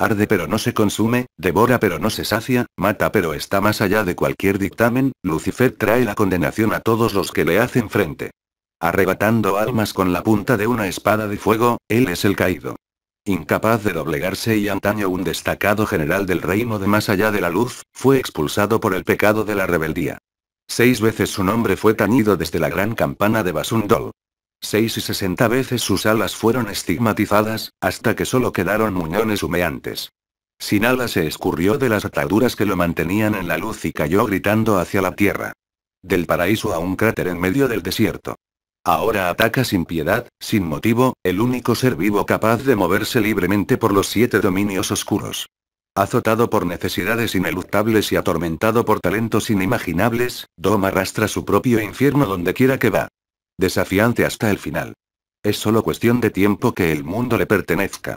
Arde pero no se consume, devora pero no se sacia, mata pero está más allá de cualquier dictamen, Lucifer trae la condenación a todos los que le hacen frente. Arrebatando almas con la punta de una espada de fuego, él es el caído. Incapaz de doblegarse y antaño un destacado general del reino de más allá de la luz, fue expulsado por el pecado de la rebeldía. Seis veces su nombre fue tañido desde la gran campana de Basundol. Seis y sesenta veces sus alas fueron estigmatizadas, hasta que solo quedaron muñones humeantes. Sin alas se escurrió de las ataduras que lo mantenían en la luz y cayó gritando hacia la tierra. Del paraíso a un cráter en medio del desierto. Ahora ataca sin piedad, sin motivo, el único ser vivo capaz de moverse libremente por los siete dominios oscuros. Azotado por necesidades ineluctables y atormentado por talentos inimaginables, Dom arrastra su propio infierno donde quiera que va desafiante hasta el final. Es solo cuestión de tiempo que el mundo le pertenezca.